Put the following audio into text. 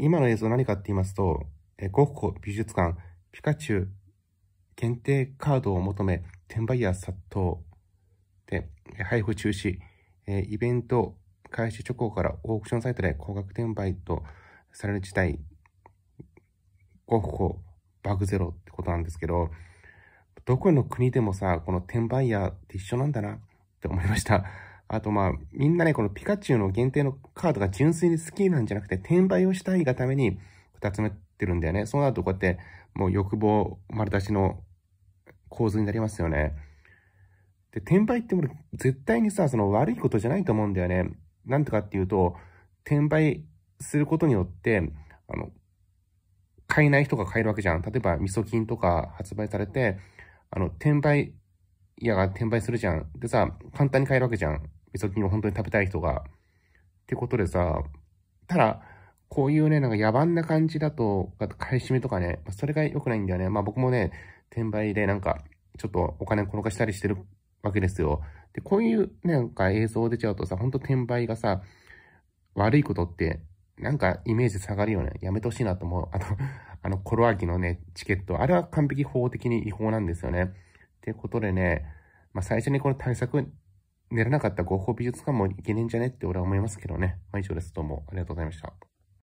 今の映像何かって言いますと、ゴッホ美術館ピカチュウ限定カードを求め転売屋殺到で配布中止、イベント開始直後からオークションサイトで高額転売とされる事態ゴッホバグゼロってことなんですけど、どこの国でもさ、この転売ヤーって一緒なんだなって思いました。あとまあ、みんなね、このピカチュウの限定のカードが純粋に好きなんじゃなくて、転売をしたいがためにつ持ってるんだよね。そうなるとこうやって、もう欲望丸出しの構図になりますよね。で、転売っても絶対にさ、その悪いことじゃないと思うんだよね。なんとかっていうと、転売することによって、あの、買えない人が買えるわけじゃん。例えば、味噌菌とか発売されて、あの、転売屋が転売するじゃん。でさ、簡単に買えるわけじゃん。味噌菌を本当に食べたい人が。ってことでさ、ただ、こういうね、なんか野蛮な感じだと、買い占めとかね、それが良くないんだよね。まあ僕もね、転売でなんか、ちょっとお金転がしたりしてるわけですよ。で、こういうね、なんか映像出ちゃうとさ、本当転売がさ、悪いことってなんかイメージ下がるよね。やめてほしいなと思う。あと、あの、コロアキのね、チケット。あれは完璧法的に違法なんですよね。ってことでね、まあ、最初にこの対策寝れなかった合法美術館もいけねえんじゃねって俺は思いますけどね。まあ、以上です。どうもありがとうございました。